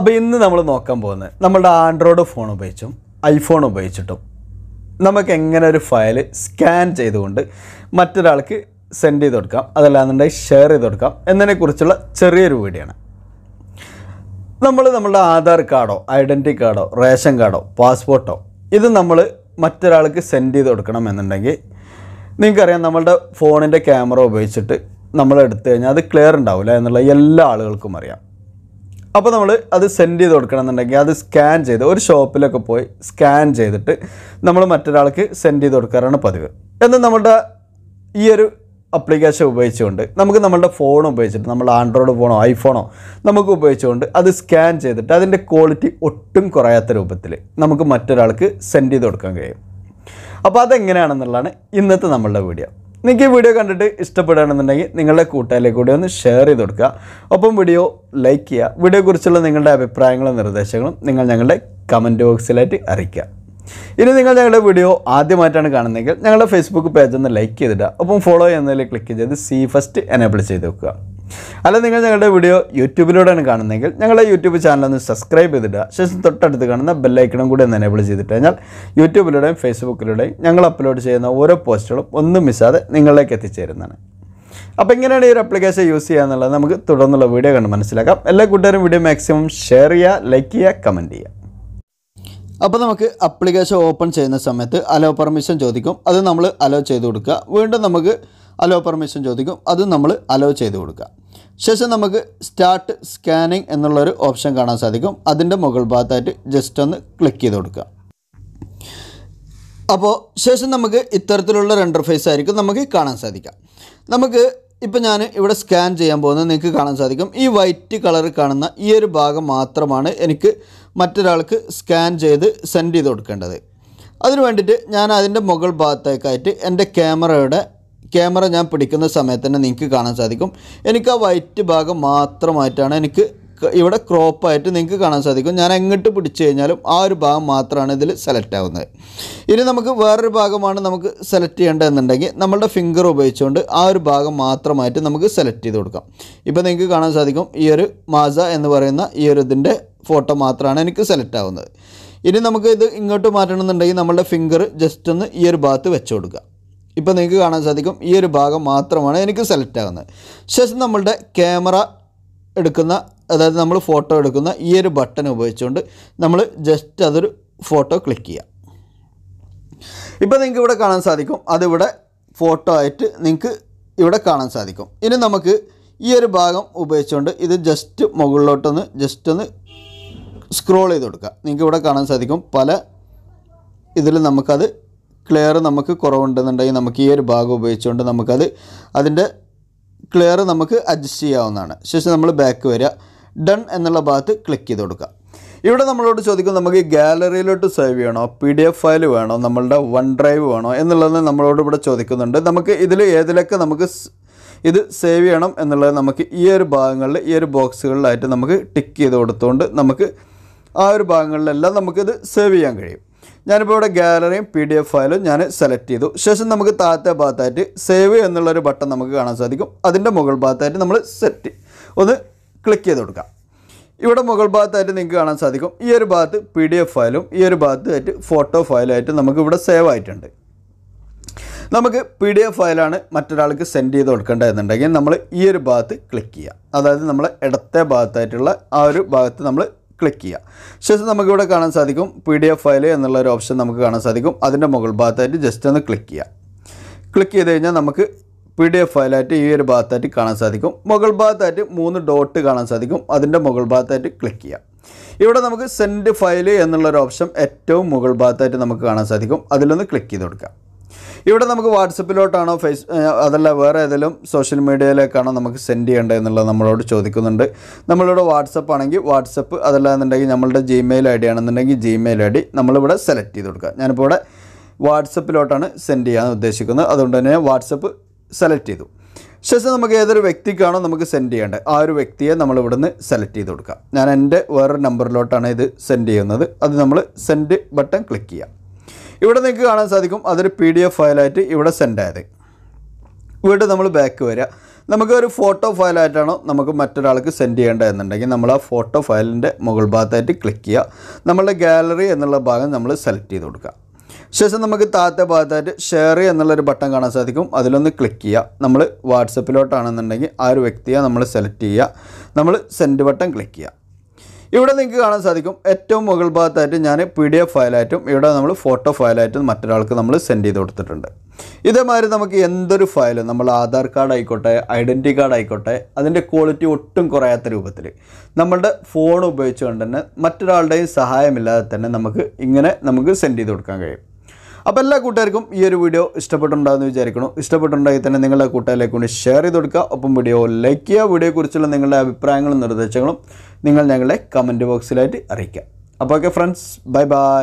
അപ്പോൾ ഇന്ന് നമ്മൾ നോക്കാൻ പോകുന്നത് നമ്മുടെ ആൻഡ്രോയിഡ് ഫോൺ ഉപയോഗിച്ചും ഐഫോൺ ഉപയോഗിച്ചിട്ടും നമുക്ക് എങ്ങനെ ഒരു ഫയൽ സ്കാൻ ചെയ്തുകൊണ്ട് മറ്റൊരാൾക്ക് സെൻഡ് ചെയ്ത് കൊടുക്കാം അതല്ലാന്നുണ്ടെങ്കിൽ ഷെയർ ചെയ്ത് കൊടുക്കാം എന്നതിനെക്കുറിച്ചുള്ള ചെറിയൊരു വീഡിയോ ആണ് നമ്മൾ നമ്മുടെ ആധാർ കാർഡോ ഐഡൻറ്റി കാർഡോ റേഷൻ കാർഡോ പാസ്പോർട്ടോ ഇത് നമ്മൾ മറ്റൊരാൾക്ക് സെൻഡ് ചെയ്ത് കൊടുക്കണം എന്നുണ്ടെങ്കിൽ നിങ്ങൾക്കറിയാം നമ്മളുടെ ഫോണിൻ്റെ ക്യാമറ ഉപയോഗിച്ചിട്ട് നമ്മൾ എടുത്തു കഴിഞ്ഞാൽ അത് ക്ലിയർ ഉണ്ടാവില്ല എന്നുള്ള എല്ലാ ആളുകൾക്കും അറിയാം അപ്പോൾ നമ്മൾ അത് സെൻഡ് ചെയ്ത് കൊടുക്കണമെന്നുണ്ടെങ്കിൽ അത് സ്കാൻ ചെയ്ത് ഒരു ഷോപ്പിലൊക്കെ പോയി സ്കാൻ ചെയ്തിട്ട് നമ്മൾ മറ്റൊരാൾക്ക് സെൻഡ് ചെയ്ത് കൊടുക്കാറാണ് പതിവ് എന്നാൽ നമ്മുടെ ഈ ഒരു അപ്ലിക്കേഷൻ ഉപയോഗിച്ചുകൊണ്ട് നമുക്ക് നമ്മളുടെ ഫോൺ ഉപയോഗിച്ചിട്ട് നമ്മൾ ആൻഡ്രോയിഡ് ഫോണോ ഐഫോണോ നമുക്ക് ഉപയോഗിച്ചുകൊണ്ട് അത് സ്കാൻ ചെയ്തിട്ട് അതിൻ്റെ ക്വാളിറ്റി ഒട്ടും കുറയാത്ത രൂപത്തിൽ നമുക്ക് മറ്റൊരാൾക്ക് സെൻഡ് ചെയ്ത് കൊടുക്കാൻ കഴിയും അപ്പോൾ അതെങ്ങനെയാണെന്നുള്ളതാണ് ഇന്നത്തെ നമ്മളുടെ വീഡിയോ നിങ്ങൾക്ക് ഈ വീഡിയോ കണ്ടിട്ട് ഇഷ്ടപ്പെടുകയാണെന്നുണ്ടെങ്കിൽ നിങ്ങളുടെ കൂട്ടുകാരിലേക്ക് കൂടി ഒന്ന് ഷെയർ ചെയ്ത് കൊടുക്കുക ഒപ്പം വീഡിയോ ലൈക്ക് ചെയ്യുക വീഡിയോയെക്കുറിച്ചുള്ള നിങ്ങളുടെ അഭിപ്രായങ്ങളും നിർദ്ദേശങ്ങളും നിങ്ങൾ ഞങ്ങളുടെ കമൻറ്റ് ബോക്സിലായിട്ട് അറിയിക്കുക ഇനി നിങ്ങൾ ഞങ്ങളുടെ വീഡിയോ ആദ്യമായിട്ടാണ് കാണുന്നതെങ്കിൽ ഞങ്ങളുടെ ഫേസ്ബുക്ക് പേജ് ഒന്ന് ലൈക്ക് ചെയ്തിടുക ഒപ്പം ഫോളോ ചെയ്യുന്നതിൽ ക്ലിക്ക് ചെയ്ത് സി ഫസ്റ്റ് എനേബിൾ ചെയ്ത് വെക്കുക അല്ല നിങ്ങൾ ഞങ്ങളുടെ വീഡിയോ യൂട്യൂബിലൂടെയാണ് കാണുന്നതെങ്കിൽ ഞങ്ങളുടെ യൂട്യൂബ് ചാനൽ ഒന്ന് സബ്സ്ക്രൈബ് ചെയ്തിട്ട് ശേഷം തൊട്ടടുത്ത് കാണുന്ന ബെല്ലൈക്കണം കൂടി ഒന്ന് എനേബിൾ ചെയ്തിട്ട് കഴിഞ്ഞാൽ യൂട്യൂബിലൂടെയും ഫേസ്ബുക്കിലൂടെയും ഞങ്ങൾ അപ്ലോഡ് ചെയ്യുന്ന ഓരോ പോസ്റ്റുകളും ഒന്നും മിസ്സാതെ നിങ്ങളിലേക്ക് എത്തിച്ചേരുന്നതാണ് അപ്പോൾ എങ്ങനെയാണ് ഈ ഒരു അപ്ലിക്കേഷൻ യൂസ് ചെയ്യുക എന്നുള്ളത് നമുക്ക് തുടർന്നുള്ള വീഡിയോ കണ്ട് മനസ്സിലാക്കാം എല്ലാ കൂട്ടുകാരും വീഡിയോ മാക്സിമം ഷെയർ ചെയ്യുക ലൈക്ക് ചെയ്യുക കമൻറ്റ് ചെയ്യുക അപ്പോൾ നമുക്ക് അപ്ലിക്കേഷൻ ഓപ്പൺ ചെയ്യുന്ന സമയത്ത് അലോ പെർമിഷൻ ചോദിക്കും അത് നമ്മൾ അലോ ചെയ്ത് കൊടുക്കുക വീണ്ടും നമുക്ക് അലോ പെർമിഷൻ ചോദിക്കും അത് നമ്മൾ അലോ ചെയ്ത് കൊടുക്കുക ശേഷം നമുക്ക് സ്റ്റാർട്ട് സ്കാനിങ് എന്നുള്ളൊരു ഓപ്ഷൻ കാണാൻ സാധിക്കും അതിൻ്റെ മുകൾ ഭാഗത്തായിട്ട് ജസ്റ്റ് ഒന്ന് ക്ലിക്ക് ചെയ്ത് കൊടുക്കുക അപ്പോൾ ശേഷം നമുക്ക് ഇത്തരത്തിലുള്ള റെൻഡർ ഫേസ് ആയിരിക്കും നമുക്ക് കാണാൻ സാധിക്കുക നമുക്ക് ഇപ്പോൾ ഞാൻ ഇവിടെ സ്കാൻ ചെയ്യാൻ പോകുന്നത് നിങ്ങൾക്ക് കാണാൻ സാധിക്കും ഈ വൈറ്റ് കളർ കാണുന്ന ഈ ഒരു ഭാഗം മാത്രമാണ് എനിക്ക് മറ്റൊരാൾക്ക് സ്കാൻ ചെയ്ത് സെൻഡ് ചെയ്ത് കൊടുക്കേണ്ടത് അതിനു വേണ്ടിയിട്ട് ഞാൻ അതിൻ്റെ മുകൾ ഭാഗത്തേക്കായിട്ട് എൻ്റെ ക്യാമറയുടെ ക്യാമറ ഞാൻ പിടിക്കുന്ന സമയത്ത് തന്നെ നിങ്ങൾക്ക് കാണാൻ സാധിക്കും എനിക്ക് ആ വൈറ്റ് ഭാഗം മാത്രമായിട്ടാണ് എനിക്ക് ഇവിടെ ക്രോപ്പായിട്ട് നിങ്ങൾക്ക് കാണാൻ സാധിക്കും ഞാൻ എങ്ങോട്ട് പിടിച്ചു കഴിഞ്ഞാലും ആ ഒരു ഭാഗം മാത്രമാണ് ഇതിൽ സെലക്ട് ആവുന്നത് ഇനി നമുക്ക് വേറൊരു ഭാഗമാണ് നമുക്ക് സെലക്ട് ചെയ്യേണ്ടതെന്നുണ്ടെങ്കിൽ നമ്മളുടെ ഫിംഗർ ഉപയോഗിച്ചുകൊണ്ട് ആ ഒരു ഭാഗം മാത്രമായിട്ട് നമുക്ക് സെലക്ട് ചെയ്ത് കൊടുക്കാം ഇപ്പോൾ നിങ്ങൾക്ക് കാണാൻ സാധിക്കും ഈ ഒരു മാസ എന്ന് പറയുന്ന ഈ ഒരു ഇതിൻ്റെ ഫോട്ടോ മാത്രമാണ് എനിക്ക് സെലക്ട് ആവുന്നത് ഇനി നമുക്ക് ഇത് ഇങ്ങോട്ട് മാറ്റണമെന്നുണ്ടെങ്കിൽ നമ്മളുടെ ഫിംഗർ ജസ്റ്റ് ഒന്ന് ഈ ഒരു ഭാഗത്ത് വെച്ച് കൊടുക്കുക ഇപ്പോൾ നിങ്ങൾക്ക് കാണാൻ സാധിക്കും ഈ ഒരു ഭാഗം മാത്രമാണ് എനിക്ക് സെലക്ട് ആകുന്നത് ശേഷം നമ്മളുടെ ക്യാമറ എടുക്കുന്ന അതായത് നമ്മൾ ഫോട്ടോ എടുക്കുന്ന ഈ ഒരു ബട്ടൺ ഉപയോഗിച്ചുകൊണ്ട് നമ്മൾ ജസ്റ്റ് അതൊരു ഫോട്ടോ ക്ലിക്ക് ചെയ്യാം ഇപ്പോൾ നിങ്ങൾക്ക് ഇവിടെ കാണാൻ സാധിക്കും അതിവിടെ ഫോട്ടോ ആയിട്ട് നിങ്ങൾക്ക് ഇവിടെ കാണാൻ സാധിക്കും ഇനി നമുക്ക് ഈ ഒരു ഭാഗം ഉപയോഗിച്ചുകൊണ്ട് ഇത് ജസ്റ്റ് മുകളിലോട്ടൊന്ന് ജസ്റ്റ് ഒന്ന് സ്ക്രോൾ ചെയ്ത് കൊടുക്കുക നിങ്ങൾക്ക് ഇവിടെ കാണാൻ സാധിക്കും പല ഇതിൽ നമുക്കത് ക്ലിയർ നമുക്ക് കുറവുണ്ടെന്നുണ്ടെങ്കിൽ നമുക്ക് ഈ ഒരു ഭാഗം ഉപയോഗിച്ചുകൊണ്ട് നമുക്കത് അതിൻ്റെ ക്ലിയർ നമുക്ക് അഡ്ജസ്റ്റ് ചെയ്യാവുന്നതാണ് ശേഷം നമ്മൾ ബാക്ക് വരിക ഡൺ എന്നുള്ള ഭാഗത്ത് ക്ലിക്ക് ചെയ്ത് കൊടുക്കുക ഇവിടെ നമ്മളോട് ചോദിക്കും നമുക്ക് ഗാലറിയിലോട്ട് സേവ് ചെയ്യണോ പി ഡി എഫ് ഫയൽ വേണോ നമ്മളുടെ വൺ ഡ്രൈവ് വേണോ എന്നുള്ളത് നമ്മളോട് ഇവിടെ ചോദിക്കുന്നുണ്ട് നമുക്ക് ഇതിൽ ഏതിലൊക്കെ നമുക്ക് ഇത് സേവ് ചെയ്യണം എന്നുള്ളത് നമുക്ക് ഈ ഒരു ഭാഗങ്ങളിൽ ഈ ഒരു ബോക്സുകളിലായിട്ട് നമുക്ക് ടിക്ക് ചെയ്ത് കൊടുത്തുകൊണ്ട് നമുക്ക് ആ ഒരു ഭാഗങ്ങളിലെല്ലാം നമുക്കിത് സേവ് ചെയ്യാൻ കഴിയും ഞാനിപ്പോൾ ഇവിടെ ഗാലറിയും പി ഡി എഫ് ഫയലും ഞാൻ സെലക്ട് ചെയ്തു ശേഷം നമുക്ക് താഴത്തെ ഭാഗത്തായിട്ട് സേവ് എന്നുള്ളൊരു ബട്ടൺ നമുക്ക് കാണാൻ സാധിക്കും അതിൻ്റെ മുകൾ ഭാഗത്തായിട്ട് നമ്മൾ സെറ്റ് ഒന്ന് ക്ലിക്ക് ചെയ്ത് കൊടുക്കാം ഇവിടെ മുകൾ ഭാഗത്തായിട്ട് നിങ്ങൾക്ക് കാണാൻ സാധിക്കും ഈ ഒരു ഭാഗത്ത് പി ഡി എഫ് ഫയലും ഈ ഒരു ഭാഗത്തായിട്ട് ഫോട്ടോ ഫയലായിട്ട് നമുക്ക് ഇവിടെ സേവ് ആയിട്ടുണ്ട് നമുക്ക് പി ഡി എഫ് ഫയലാണ് മറ്റൊരാൾക്ക് സെൻഡ് ചെയ്ത് കൊടുക്കേണ്ടതെന്നുണ്ടെങ്കിൽ നമ്മൾ ഈ ഒരു ഭാഗത്ത് ക്ലിക്ക് ചെയ്യുക അതായത് നമ്മളെ ഇടത്തെ ഭാഗത്തായിട്ടുള്ള ആ ഒരു ഭാഗത്ത് നമ്മൾ ക്ലിക്ക് ചെയ്യുക ശേഷം നമുക്കിവിടെ കാണാൻ സാധിക്കും പി ഡി എഫ് ഫയൽ എന്നുള്ള ഒരു ഓപ്ഷൻ നമുക്ക് കാണാൻ സാധിക്കും അതിൻ്റെ മുകൾ ഭാഗത്തായിട്ട് ജസ്റ്റ് ഒന്ന് ക്ലിക്ക് ചെയ്യുക ക്ലിക്ക് ചെയ്ത് കഴിഞ്ഞാൽ നമുക്ക് പി ഡി എഫ് ഫയലായിട്ട് ഈ ഒരു ഭാഗത്തായിട്ട് കാണാൻ സാധിക്കും മുകൾ ഭാഗത്തായിട്ട് മൂന്ന് ഡോട്ട് കാണാൻ സാധിക്കും അതിൻ്റെ മുകൾ ഭാഗത്തായിട്ട് ക്ലിക്ക് ചെയ്യുക ഇവിടെ നമുക്ക് സെൻഡ് ഫയൽ എന്നുള്ളൊരു ഓപ്ഷൻ ഏറ്റവും മുകൾ ഭാഗത്തായിട്ട് നമുക്ക് കാണാൻ സാധിക്കും അതിലൊന്ന് ക്ലിക്ക് ചെയ്ത് കൊടുക്കാം ഇവിടെ നമുക്ക് വാട്സപ്പിലോട്ടാണോ ഫേസ് അതല്ല വേറെ ഏതെങ്കിലും സോഷ്യൽ മീഡിയയിലേക്കാണോ നമുക്ക് സെൻഡ് ചെയ്യേണ്ടത് എന്നുള്ളത് നമ്മളോട് ചോദിക്കുന്നുണ്ട് നമ്മളിവിടെ വാട്സപ്പ് ആണെങ്കിൽ വാട്സപ്പ് അതല്ല എന്നുണ്ടെങ്കിൽ നമ്മളുടെ ജിമെയിൽ ഐ ഡി ആണെന്നുണ്ടെങ്കിൽ ജിമെയിൽ ഐ ഡി നമ്മളിവിടെ സെലക്ട് ചെയ്ത് കൊടുക്കുക ഞാനിപ്പോൾ ഇവിടെ വാട്സപ്പിലോട്ടാണ് സെൻഡ് ചെയ്യാൻ ഉദ്ദേശിക്കുന്നത് അതുകൊണ്ട് തന്നെ വാട്സപ്പ് സെലക്ട് ചെയ്തു ശേഷം നമുക്ക് ഏതൊരു വ്യക്തിക്കാണോ നമുക്ക് സെൻഡ് ചെയ്യേണ്ടത് ആ ഒരു വ്യക്തിയെ നമ്മൾ ഇവിടുന്ന് സെലക്ട് ചെയ്ത് കൊടുക്കുക ഞാൻ എൻ്റെ വേറൊരു നമ്പറിലോട്ടാണ് ഇത് സെൻഡ് ചെയ്യുന്നത് അത് നമ്മൾ സെൻഡ് ബട്ടൺ ക്ലിക്ക് ചെയ്യാം ഇവിടെ നിങ്ങൾക്ക് കാണാൻ സാധിക്കും അതൊരു പി ഡി എഫ് ഫയലായിട്ട് ഇവിടെ സെൻഡ് ആയത് വീണ്ടും നമ്മൾ ബാക്ക് വരിക നമുക്ക് ഒരു ഫോട്ടോ ഫയലായിട്ടാണോ നമുക്ക് മറ്റൊരാൾക്ക് സെൻഡ് ചെയ്യേണ്ടതെന്നുണ്ടെങ്കിൽ നമ്മൾ ആ ഫോട്ടോ ഫയലിൻ്റെ മുകൾ ഭാഗത്തായിട്ട് ക്ലിക്ക് ചെയ്യുക നമ്മളുടെ ഗാലറി എന്നുള്ള ഭാഗം നമ്മൾ സെലക്ട് ചെയ്ത് കൊടുക്കുക ശേഷം നമുക്ക് താഴത്തെ ഭാഗത്തായിട്ട് ഷെയർ എന്നുള്ളൊരു ബട്ടൺ കാണാൻ സാധിക്കും അതിലൊന്ന് ക്ലിക്ക് ചെയ്യുക നമ്മൾ വാട്സപ്പിലോട്ടാണെന്നുണ്ടെങ്കിൽ ആ ഒരു വ്യക്തിയെ നമ്മൾ സെലക്ട് ചെയ്യുക നമ്മൾ സെൻഡ് ബട്ടൺ ക്ലിക്ക് ചെയ്യുക ഇവിടെ നിങ്ങൾക്ക് കാണാൻ സാധിക്കും ഏറ്റവും മുകൾ ഭാഗത്തായിട്ട് ഞാൻ പി ഡി എഫ് ഫയലായിട്ടും ഇവിടെ നമ്മൾ ഫോട്ടോ ഫയലായിട്ടും മറ്റൊരാൾക്ക് നമ്മൾ സെൻഡ് ചെയ്ത് കൊടുത്തിട്ടുണ്ട് ഇതേമാതിരി നമുക്ക് എന്തൊരു ഫയലും നമ്മൾ ആധാർ കാർഡ് ആയിക്കോട്ടെ ഐഡൻറ്റി കാർഡ് ആയിക്കോട്ടെ അതിൻ്റെ ക്വാളിറ്റി ഒട്ടും കുറയാത്ത രൂപത്തിൽ നമ്മളുടെ ഫോൺ ഉപയോഗിച്ചുകൊണ്ട് തന്നെ മറ്റൊരാളുടെയും സഹായമില്ലാതെ തന്നെ നമുക്ക് ഇങ്ങനെ നമുക്ക് സെൻഡ് ചെയ്ത് കൊടുക്കാൻ കഴിയും അപ്പോൾ എല്ലാ കൂട്ടുകാർക്കും ഈ ഒരു വീഡിയോ ഇഷ്ടപ്പെട്ടുണ്ടാകുമെന്ന് വിചാരിക്കുന്നു ഇഷ്ടപ്പെട്ടുണ്ടെങ്കിൽ തന്നെ നിങ്ങളുടെ കൂട്ടുകാരിലേക്ക് വേണ്ടി ഷെയർ ചെയ്ത് കൊടുക്കുക ഒപ്പം വീഡിയോ ലൈക്ക് ചെയ്യുക വീഡിയോയെക്കുറിച്ചുള്ള നിങ്ങളുടെ അഭിപ്രായങ്ങളും നിർദ്ദേശങ്ങളും നിങ്ങൾ ഞങ്ങളെ കമൻറ്റ് ബോക്സിലായിട്ട് അറിയിക്കുക അപ്പോൾ ഓക്കെ ഫ്രണ്ട്സ് ബൈ ബൈ